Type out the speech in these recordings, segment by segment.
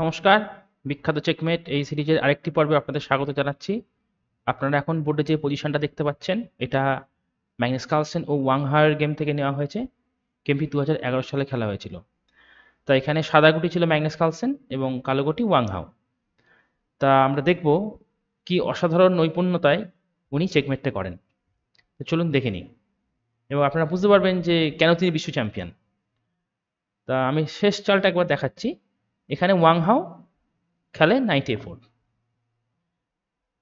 নমস্কার বিখ্যাত চেকমেট এই সিরিজের আরেকটি পর্বে আপনাদের স্বাগত জানাচ্ছি আপনারা এখন বোর্ডে যে পজিশনটা দেখতে পাচ্ছেন এটা ম্যাগনেস কালসেন ও ওয়াংহার গেম থেকে নেওয়া হয়েছে গেমটি দু সালে খেলা হয়েছিল তা এখানে সাদা গুটি ছিল ম্যাগনেস কালসেন এবং কালো গুটি ওয়াংহাও তা আমরা দেখব কি অসাধারণ নৈপুণ্যতায় উনি চেকমেটটা করেন তো চলুন দেখে নিই এবং আপনারা বুঝতে পারবেন যে কেন তিনি বিশ্ব চ্যাম্পিয়ন তা আমি শেষ চালটা একবার দেখাচ্ছি এখানে ওয়াংহাও খেলে নাইট এ ফোর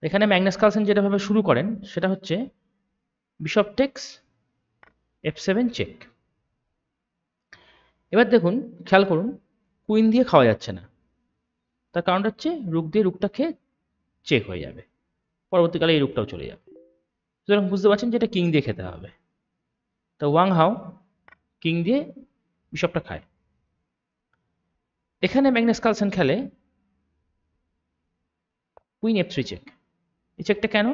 এখানে ম্যাগনাস কালসেন যেটাভাবে শুরু করেন সেটা হচ্ছে bishop takes F seven check এবার দেখুন খেয়াল করুন কুইন দিয়ে খাওয়া যাচ্ছে না তার কারণটা হচ্ছে রুক দিয়ে রুকটা খেয়ে চেক হয়ে যাবে পরবর্তীকালে এই রুকটাও চলে যাবে সুতরাং বুঝতে পারছেন যে এটা কিং দিয়ে খেতে হবে তো ওয়াং হাও কিং দিয়ে বিশপটা খায় এখানে ম্যাগনাস কালসেন খেলে কুইন এফ থ্রি চেক এই চেকটা কেন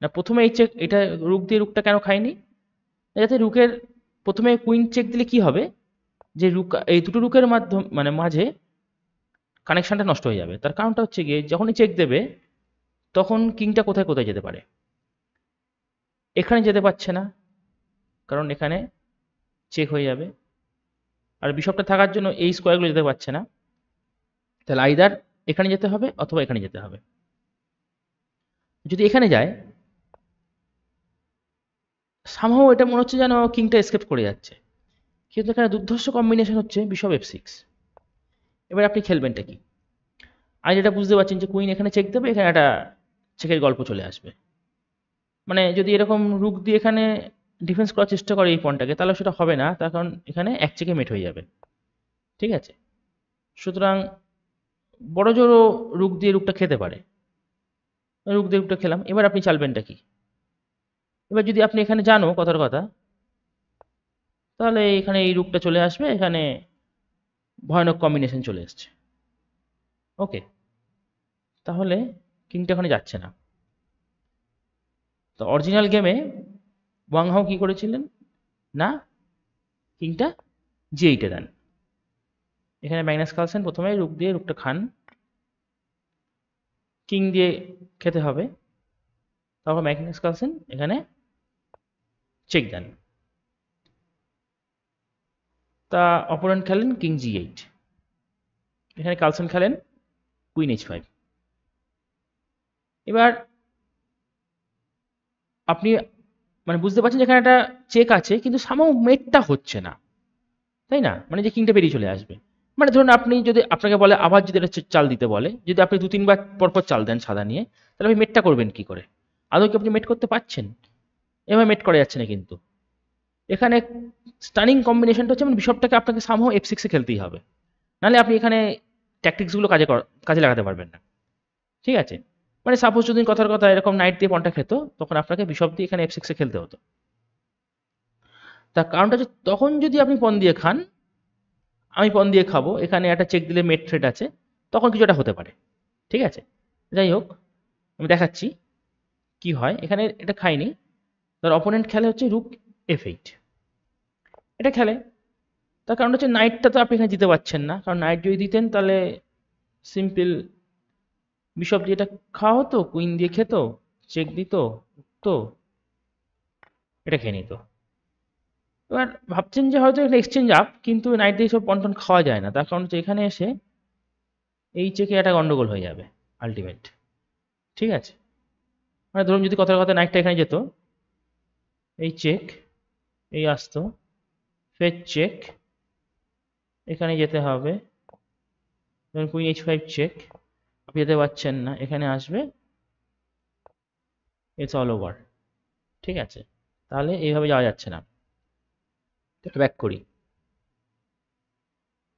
না প্রথমে এই চেক এটা রুক দিয়ে রুকটা কেন খায়নি যাতে রুকের প্রথমে কুইন চেক দিলে কি হবে যে রুক এই দুটো রুকের মাধ্যম মানে মাঝে কানেকশানটা নষ্ট হয়ে যাবে তার কারণটা হচ্ছে গিয়ে যখনই চেক দেবে তখন কিংটা কোথায় কোথায় যেতে পারে এখানে যেতে পারছে না কারণ এখানে চেক হয়ে যাবে আর বিশপটা থাকার জন্য এই স্কোয়ারগুলো যেতে পারছে না তাহলে আইদার এখানে যেতে হবে অথবা এখানে যেতে হবে যদি এখানে যায় সামহ এটা মনে হচ্ছে যেন কিংটা এসকেপ করে যাচ্ছে কিন্তু এখানে দুর্ধর্ষ কম্বিনেশন হচ্ছে বিশপ এফ সিক্স এবার আপনি খেলবেনটা কি আর যেটা বুঝতে পারছেন যে কুইন এখানে চেক দেবে এখানে একটা চেকের গল্প চলে আসবে মানে যদি এরকম রুক দিয়ে এখানে ডিফেন্স করার চেষ্টা করে এই পনটাকে তাহলে সেটা হবে না তার কারণ এখানে এক চেকে মেট হয়ে যাবে ঠিক আছে সুতরাং বড় জোরও রুখ দিয়ে রুখটা খেতে পারে রুখ দিয়ে রুখটা খেলাম এবার আপনি চালবেনটা কি এবার যদি আপনি এখানে জানো কথার কথা তাহলে এখানে এই রুখটা চলে আসবে এখানে ভয়ানক কম্বিনেশন চলে এসছে ওকে তাহলে কিংটা ওখানে যাচ্ছে না তো অরিজিনাল গেমে ওয়াংহাও কি করেছিলেন না কিংটা জি এইটে দেন এখানে ম্যাগনাস কালসেন প্রথমে রুক দিয়ে রুকটা খান কিং দিয়ে খেতে হবে তারপর ম্যাগনাস কালসেন এখানে চেক দেন তা অপোনেন্ট খেলেন কিং জি এইট এখানে কালসেন খেলেন কুইন এইচ ফাইভ এবার আপনি মানে বুঝতে পারছেন যেখানে একটা চেক আছে কিন্তু সামো মেটটা হচ্ছে না তাই না মানে যে কিংটা বেরিয়ে চলে আসবে মানে ধরুন আপনি যদি আপনাকে বলে আবার যদি এটা চাল দিতে বলে যদি আপনি দু তিনবার পরপর চাল দেন সাদা নিয়ে তাহলে আপনি মেটটা করবেন কি করে আদৌ কি আপনি মেট করতে পারছেন এভাবে মেট করা যাচ্ছে না কিন্তু এখানে স্টানিং কম্বিনেশনটা হচ্ছে মানে বিশপটাকে আপনাকে সামহ এফ সিক্সে খেলতেই হবে নাহলে আপনি এখানে ট্যাকটিক্সগুলো কাজে কাজে লাগাতে পারবেন না ঠিক আছে মানে সাপোজ যদি কথার কথা এরকম নাইট দিয়ে পনটা খেত তখন আপনাকে বিশপ দিয়ে এখানে এফ সিক্সে খেলতে হতো তার কারণটা হচ্ছে তখন যদি আপনি পন দিয়ে খান আমি পণ দিয়ে খাবো এখানে একটা চেক দিলে মেট থ্রেট আছে তখন কিছুটা হতে পারে ঠিক আছে যাই হোক আমি দেখাচ্ছি কি হয় এখানে এটা খাইনি তার অপোনেন্ট খেলে হচ্ছে রুক এফ এইট এটা খেলে তার কারণ হচ্ছে নাইটটা তো আপনি এখানে দিতে পারছেন না কারণ নাইট যদি দিতেন তাহলে সিম্পল বিশপ দিয়ে এটা খাওয়া হতো কুইন দিয়ে খেত চেক দিত তো এটা খেয়ে নিত এবার ভাবছেন যে হয়তো একটা এক্সচেঞ্জ আপ কিন্তু নাইট ডে সব পন্টন খাওয়া যায় না তার কারণ হচ্ছে এখানে এসে এই চেকে একটা গন্ডগোল হয়ে যাবে আলটিমেট ঠিক আছে মানে ধরুন যদি কথার কথা নাইটটা এখানে যেত এই চেক এই আসতো ফেচ চেক এখানে যেতে হবে ধরুন কুইন এইচ ফাইভ চেক আপনি যেতে পারছেন না এখানে আসবে ইটস অল ওভার ঠিক আছে তাহলে এইভাবে যাওয়া যাচ্ছে না এটা ব্যাক করি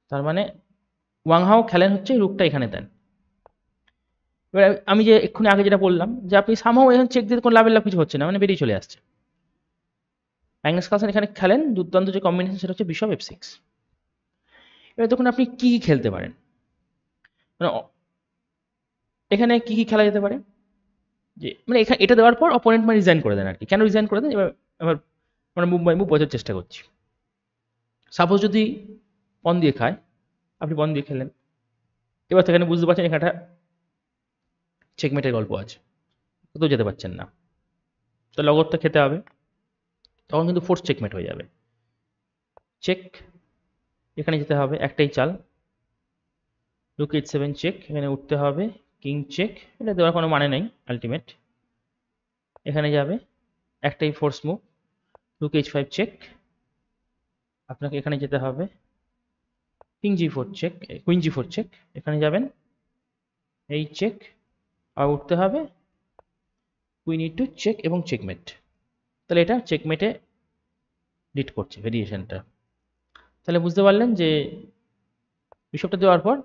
তার মানে ওয়াংহাও খেলেন হচ্ছে রুকটা এখানে দেন এবার আমি যে এক্ষুনি আগে যেটা বললাম যে আপনি সামহাও এখন চেক দিতে কোনো লাভের লাভ কিছু হচ্ছে না মানে বেরিয়ে চলে আসছে ম্যাগনাস কালসন এখানে খেলেন দুর্দান্ত যে কম্বিনেশন সেটা হচ্ছে বিশপ এফ সিক্স এবার তখন আপনি কী কী খেলতে পারেন মানে এখানে কী কী খেলা যেতে পারে যে মানে এখানে এটা দেওয়ার পর অপোনেন্ট মানে রিজাইন করে দেন আর কি কেন রিজাইন করে দেন এবার এবার মানে মুম্বাই মুভ বোঝার চেষ্টা করছি সাপোজ যদি পন দিয়ে খায় আপনি পন দিয়ে খেলেন এবার সেখানে বুঝতে পারছেন এখানে চেকমেটের গল্প আছে কোথাও যেতে পারছেন না তো লগতটা খেতে হবে তখন কিন্তু ফোর্স চেকমেট হয়ে যাবে চেক এখানে যেতে হবে একটাই চাল লুক এইট সেভেন চেক এখানে উঠতে হবে কিং চেক এটা দেওয়ার কোনো মানে নেই আলটিমেট এখানে যাবে একটাই force move look H five check আপনাকে এখানে যেতে হবে king G four check queen G four check এখানে যাবেন এই চেক আর উঠতে হবে কুইন নিড টু চেক এবং চেকমেট তাহলে এটা চেকমেটে ডিট করছে ভেরিয়েশনটা তাহলে বুঝতে পারলেন যে বিশপটা দেওয়ার পর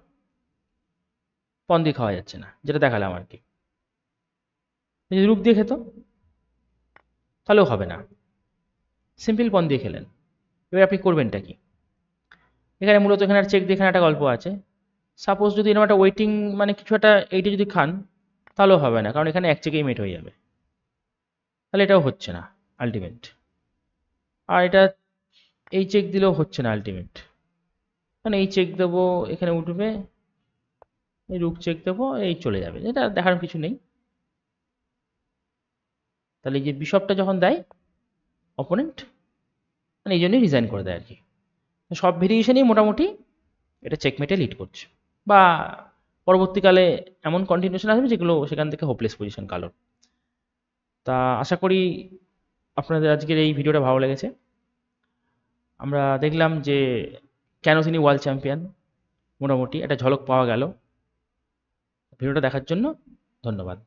পন্দি খাওয়া যাচ্ছে না যেটা দেখালাম আর কি যদি রূপ দিয়ে খেত তাহলেও হবে না সিম্পল পন দিয়ে খেলেন এবার আপনি করবেনটা কি এখানে মূলত এখানে চেক দিয়ে এখানে একটা গল্প আছে সাপোজ যদি এরকম একটা ওয়েটিং মানে কিছু একটা এইটা যদি খান তাহলেও হবে না কারণ এখানে এক চেকেই মেট হয়ে যাবে তাহলে এটাও হচ্ছে না আলটিমেট আর এটা এই চেক দিলেও হচ্ছে না আলটিমেট মানে এই চেক দেবো এখানে উঠবে এই রুক চেক দেবো এই চলে যাবে এটা দেখার কিছু নেই তাহলে যে বিশপটা যখন দেয় অপোনেন্ট মানে এই জন্যই রিজাইন করে দেয় আর কি সব ভেরিয়েশনই মোটামুটি এটা চেকমেটে লিড করছে বা পরবর্তীকালে এমন কন্টিনিউশন আসবে যেগুলো সেখান থেকে হোপলেস পজিশন কালোর তা আশা করি আপনাদের আজকের এই ভিডিওটা ভালো লেগেছে আমরা দেখলাম যে কেন তিনি ওয়ার্ল্ড চ্যাম্পিয়ন মোটামুটি একটা ঝলক পাওয়া গেল ভিডিওটা দেখার জন্য ধন্যবাদ